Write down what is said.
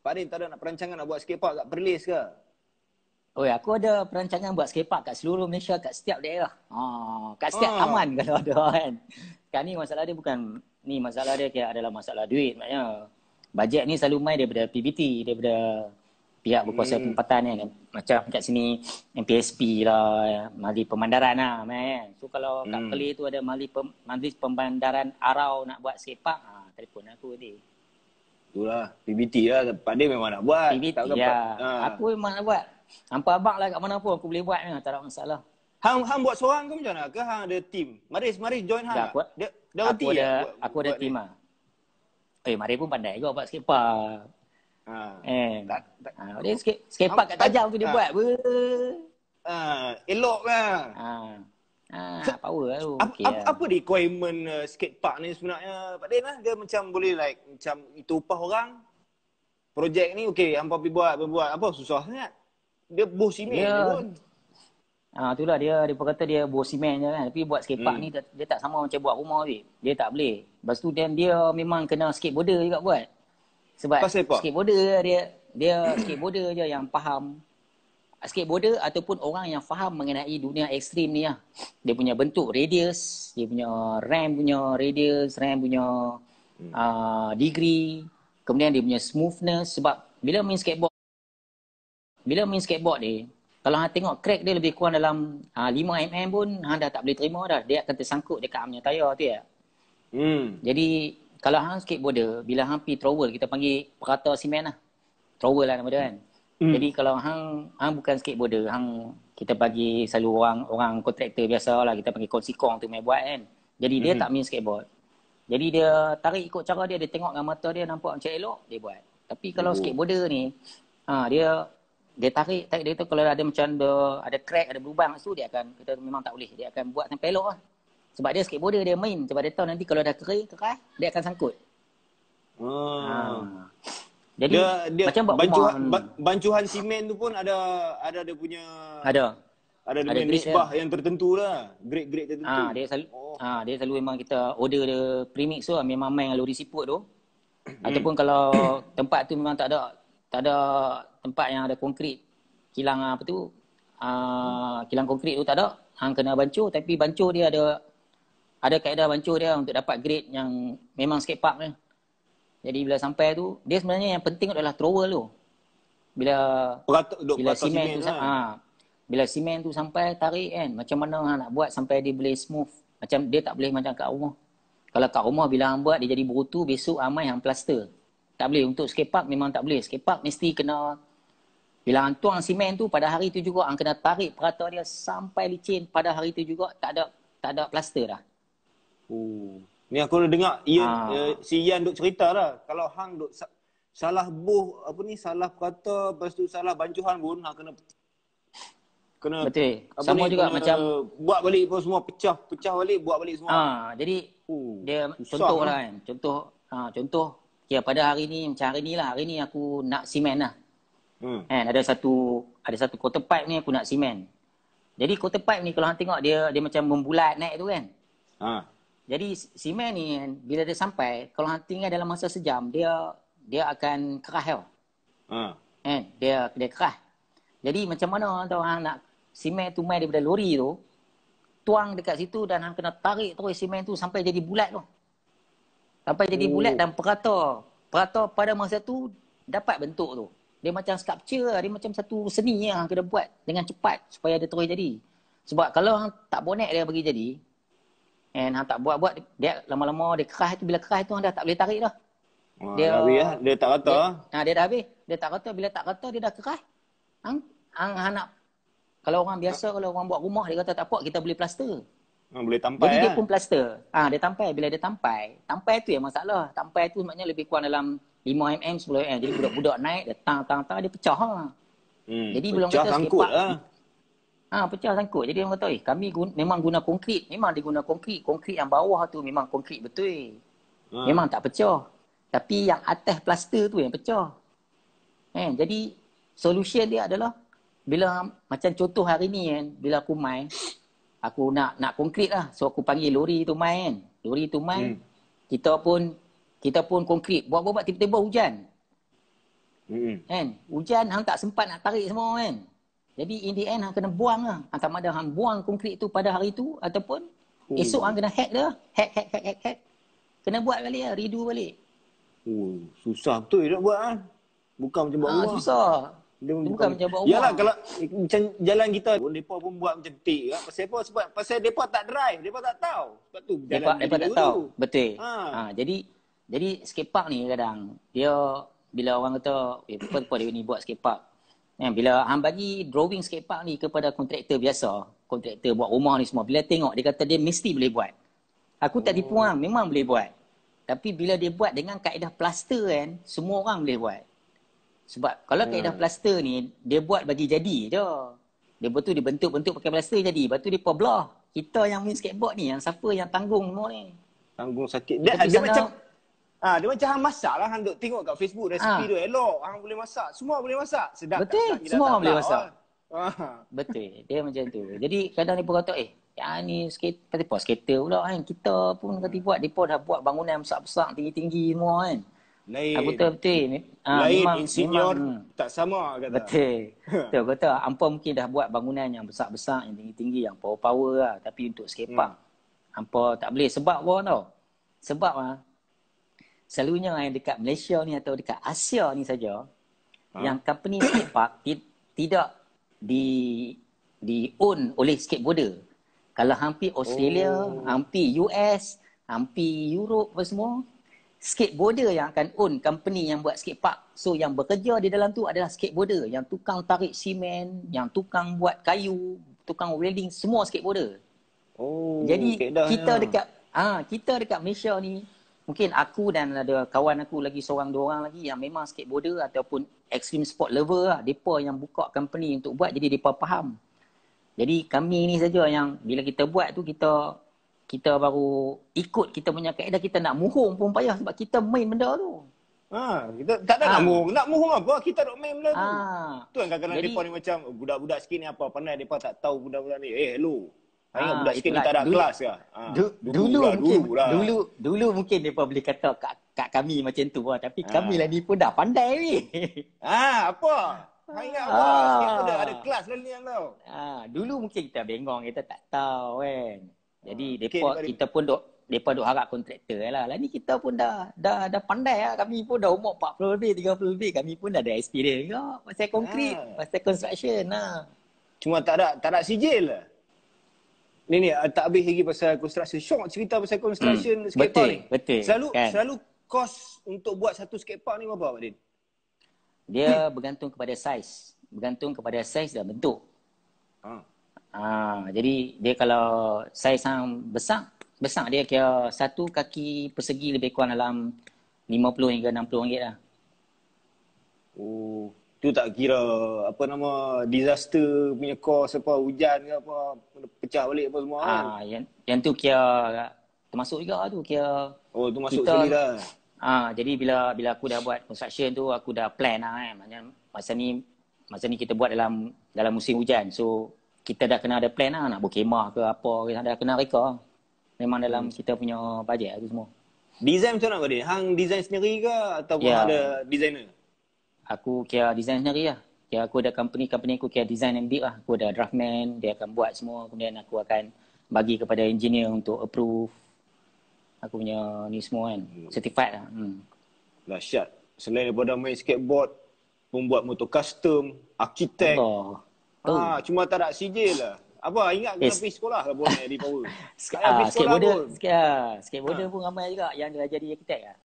Pak Rin, tak ada nak perancangan nak buat skatepark kat Perlis ke? Oi, aku ada perancangan buat skatepark kat seluruh Malaysia, kat setiap daerah. Oh, kat setiap ha. taman kalau ada kan. Sekarang ni masalah dia bukan ni masalah dia kira adalah masalah duit maknanya. Bajet ni selalu mai daripada PBT, daripada pihak berkuasa hmm. tempatan kan. Macam kat sini MPSP lah, Mali Pemandaran lah kan. tu kalau kat hmm. Perlis tu ada Mali Pem Pemandaran Arau nak buat skatepark, ha, telefon aku tadi. Itulah PBT lah Pak Dia memang nak buat PBT tak ya. ha. Aku memang nak buat Hampa abang lah kat mana pun Aku boleh buat ni Tak ada masalah Hang, hang buat seorang ke macam mana? Ke hang ada team? Maris, Maris join hang lah. Aku, dia, dia aku, ada, lah. aku ada team lah Eh, Maris pun pandai juga buat skate park ha. Eh. Tak, tak. Ha. Dia skate, kat tajam tu dia ha. buat ha. Ha. Elok lah ha. Ah, power lah tu. Lah. Apa, okay, apa, apa requirement uh, skate park ni sebenarnya? Pak Din lah, dia macam boleh like, macam itu upah orang. Projek ni, okey hampa pergi buat, pergi buat. Apa, susah sangat. Dia boh sini dia... Ah, ha, itulah dia, dia ah, lah kata dia boh simen je kan. Tapi buat skate park hmm. ni, dia, tak sama macam buat rumah ni. Dia tak boleh. Lepas tu dia, dia memang kena skateboarder juga buat. Sebab Pasal skateboarder dia, dia skateboarder je yang faham skateboarder ataupun orang yang faham mengenai dunia ekstrim ni lah. Dia punya bentuk radius, dia punya ram punya radius, ram punya hmm. uh, degree. Kemudian dia punya smoothness sebab bila main skateboard bila main skateboard ni, kalau hang tengok crack dia lebih kurang dalam uh, 5 mm pun hang dah tak boleh terima dah. Dia akan tersangkut dekat amnya tayar tu ya. Hmm. Jadi kalau hang skateboarder, bila hang pergi trowel kita panggil perata simen lah. Trowel lah nama dia kan. Hmm. Hmm. Jadi kalau hang hang bukan skateboarder, hang kita bagi selalu orang orang kontraktor biasa lah kita panggil konsikong tu main buat kan. Jadi dia hmm tak main skateboard. Jadi dia tarik ikut cara dia, dia tengok dengan mata dia nampak macam elok, dia buat. Tapi kalau Ooh. skateboarder ni, ha, dia dia tarik, tarik dia tu kalau ada macam ada, ada crack, ada berlubang tu dia akan, kita memang tak boleh. Dia akan buat sampai elok lah. Sebab dia skateboarder dia main. Sebab dia tahu nanti kalau dah kering, keras, dia akan sangkut. Oh. Ha. Jadi dia, dia macam buat bancuhan, rumah. Bancuhan simen tu pun ada ada dia punya ada. Ada dia punya nisbah dia. yang tertentu lah. Grade-grade tertentu. Ah ha, dia selalu oh. ah ha, dia selalu memang kita order dia premix tu lah. memang main lori siput tu. Hmm. Ataupun kalau tempat tu memang tak ada tak ada tempat yang ada konkrit kilang apa tu uh, kilang konkrit tu tak ada hang kena bancuh tapi bancuh dia ada ada kaedah bancuh dia untuk dapat grade yang memang skate park ni. Eh. Jadi bila sampai tu, dia sebenarnya yang penting adalah thrower tu. Bila Perata, duk, bila simen tu kan? ha, bila simen tu sampai tarik kan, macam mana ha, nak buat sampai dia boleh smooth. Macam dia tak boleh macam kat rumah. Kalau kat rumah bila hang buat dia jadi brutu, besok amai hang plaster. Tak boleh untuk skepak memang tak boleh. skepak. mesti kena bila hang tuang simen tu pada hari tu juga hang kena tarik perata dia sampai licin pada hari tu juga tak ada tak ada plaster dah. Oh. Ni aku dah dengar Ian, ha. uh, si Ian duk cerita lah. Kalau Hang duk sa- salah buh, apa ni, salah kata, lepas tu salah bancuhan pun, Hang kena... kena Betul. Sama ni, juga kena, macam... buat balik pun semua, pecah. Pecah balik, buat balik semua. Ha, jadi, uh, dia contoh lah. lah kan. Contoh, ha, contoh. Ya, pada hari ni, macam hari ni lah. Hari ni aku nak simen lah. Hmm. And ada satu ada satu quarter pipe ni aku nak simen. Jadi quarter pipe ni kalau hang tengok dia dia macam membulat naik tu kan. Ha. Jadi semen ni bila dia sampai kalau hantinya dalam masa sejam dia dia akan kerah Ha. Eh, dia dia kerah. Jadi macam mana orang nak semen tu mai daripada lori tu tuang dekat situ dan hang kena tarik terus semen tu sampai jadi bulat tu. Sampai jadi oh. bulat dan perata. Perata pada masa tu dapat bentuk tu. Dia macam sculpture, lah. dia macam satu seni yang hang kena buat dengan cepat supaya dia terus jadi. Sebab kalau hang tak bonek dia bagi jadi, And hang tak buat-buat dia lama-lama dia kerah tu bila kerah tu hang dah tak boleh tarik dah. Wah, dia habis ya? dia tak rata. Dia, ha, dia dah habis. Dia tak rata bila tak rata dia dah kerah. Hang hang nak kalau orang biasa ha. kalau orang buat rumah dia kata tak apa kita boleh plaster. Ha, boleh tampai. Jadi dia eh? pun plaster. Ah ha, dia tampai bila dia tampai. Tampai tu yang masalah. Tampai tu maknanya lebih kurang dalam 5 mm 10 mm. Jadi budak-budak naik dia tang tang tang dia pecah ha. Hmm, Jadi belum kata sangkut, sepak, lah. Ah ha, pecah sangkut. Jadi orang kata, "Eh, kami guna, memang guna konkrit. Memang dia guna konkrit. Konkrit yang bawah tu memang konkrit betul." Eh. Ha. Memang tak pecah. Tapi yang atas plaster tu yang pecah. Eh, jadi solution dia adalah bila macam contoh hari ni kan, bila aku main, aku nak nak konkrit lah. So aku panggil lori tu main kan. Lori tu main. Hmm. Kita pun kita pun konkrit. Buat-buat tiba-tiba hujan. Hmm. Kan? Hujan hang tak sempat nak tarik semua kan. Jadi in the end hang kena buang lah. Antara ah, ada hang buang konkrit tu pada hari tu ataupun hmm. esok hang kena hack dah Hack, hack, hack, hack, hack. Kena buat balik lah. Redo balik. Oh, susah betul dia nak buat lah. Bukan macam buat ha, rumah. Susah. Dia, dia bukan, macam buat rumah. Yalah kalau eh, macam jalan kita pun pun buat macam tik lah. Pasal apa? Sebab pasal depa tak drive, depa tak tahu. Sebab tu jalan depa, depa tak dulu. tahu. Betul. Ha. ha. jadi jadi skatepark ni kadang dia bila orang kata, "Eh, apa dia ni buat skatepark?" Ya, bila hang bagi drawing skatepark ni kepada kontraktor biasa, kontraktor buat rumah ni semua, bila tengok dia kata dia mesti boleh buat. Aku tak tipu oh. hang, memang boleh buat. Tapi bila dia buat dengan kaedah plaster kan, semua orang boleh buat. Sebab kalau ya. kaedah hmm. plaster ni, dia buat bagi jadi je. Dia betul dia bentuk-bentuk pakai plaster jadi. Lepas tu dia pebelah. Kita yang main skateboard ni, yang siapa yang tanggung semua ni. Tanggung sakit. Dia, dia, dia macam, Ah, ha, dia macam hang masak lah. Hang duk tengok kat Facebook resipi ha. Ah. tu elok. Hang boleh masak. Semua boleh masak. Sedap Betul. Tak, semua orang boleh masak. Ha. ha. Betul. Dia macam tu. Jadi kadang ni pun kata eh Ya ni skate kata pun skater pula kan. Kita pun kata buat depa dah buat bangunan besar-besar tinggi-tinggi semua kan. Lain. Aku ah, betul ni. Ah, Lain ha, memang, insinyur hmm. tak sama kata. Betul. Ha. Tu kata ampa mungkin dah buat bangunan yang besar-besar yang tinggi-tinggi yang power-power lah tapi untuk skate park. Hmm. Ampa tak boleh sebab apa tau. Sebab ah selalunya yang dekat Malaysia ni atau dekat Asia ni saja ha? yang company skate park di, tidak di di own oleh skateboarder. Kalau hampir Australia, oh. hampir US, hampir Europe apa semua, skateboarder yang akan own company yang buat skate park. So yang bekerja di dalam tu adalah skateboarder yang tukang tarik simen, yang tukang buat kayu, tukang welding semua skateboarder. Oh. Jadi kita ya. dekat ah ha, kita dekat Malaysia ni mungkin aku dan ada kawan aku lagi seorang dua orang lagi yang memang skateboarder ataupun extreme sport lover lah depa yang buka company untuk buat jadi depa faham jadi kami ni saja yang bila kita buat tu kita kita baru ikut kita punya kaedah kita nak muhong pun payah sebab kita main benda tu Ha, kita tak ada ha. nak muhung. Nak muhung apa? Kita nak main benda tu. Ha. Tu yang kadang-kadang depa ni macam budak-budak sikit ni apa pandai depa tak tahu budak-budak ni. Eh, hello. Ha, ingat ah, budak sikit tak ada dulu, kelas ke? Ha, ya. ah, dulu, dulu, mungkin, dulu, lah. dulu, dulu mungkin mereka boleh kata kat, kat kami macam tu lah. Tapi ha. kami lah ni pun dah pandai ni. Ha, apa? Ha, ingat ha. apa? Ha. ada kelas lah ni yang tau. Ha, dulu mungkin kita bengong, kita tak tahu kan. Jadi, ha. mereka, okay, kita pun duk mereka duk harap kontraktor lah. Lah ni kita pun dah dah dah pandai lah. Kami pun dah umur 40 lebih, 30 lebih. Kami pun dah ada experience juga. Pasal konkrit, ha. pasal construction lah. Ha. Cuma tak ada tak ada sijil lah ni ni eh, tak habis lagi pasal construction short cerita pasal hmm. construction hmm. skatepark ni betul selalu kan? selalu kos untuk buat satu skatepark ni berapa Pak Din dia hmm. bergantung kepada size bergantung kepada size dan bentuk ha. ha jadi dia kalau size yang besar besar dia kira satu kaki persegi lebih kurang dalam 50 hingga 60 ringgit lah oh tu tak kira apa nama disaster punya cause apa hujan ke apa pecah balik apa semua ah ha, yang yang tu kira termasuk juga lah tu kira oh tu masuk kita, sini dah ah ha, jadi bila bila aku dah buat construction tu aku dah plan lah kan masa ni masa ni kita buat dalam dalam musim hujan so kita dah kena ada plan lah nak berkemah ke apa kita dah kena reka memang dalam hmm. kita punya bajet lah tu semua design tu nak tadi hang design sendiri ke ataupun yeah. ada designer aku kira design sendiri lah. Kira aku ada company, company aku kira design and build lah. Aku ada draft man, dia akan buat semua. Kemudian aku akan bagi kepada engineer untuk approve. Aku punya ni semua kan. Hmm. Certified lah. Hmm. Lasyat. Selain daripada main skateboard, membuat motor custom, arkitek. Ah, oh. Ha, cuma tak ada CJ lah. Apa ingat kena pergi sekolah lah boleh di Power. Sekarang pergi ah, sekolah skateboarder, pun. Sk- ah, pun ramai juga yang dah jadi arkitek lah.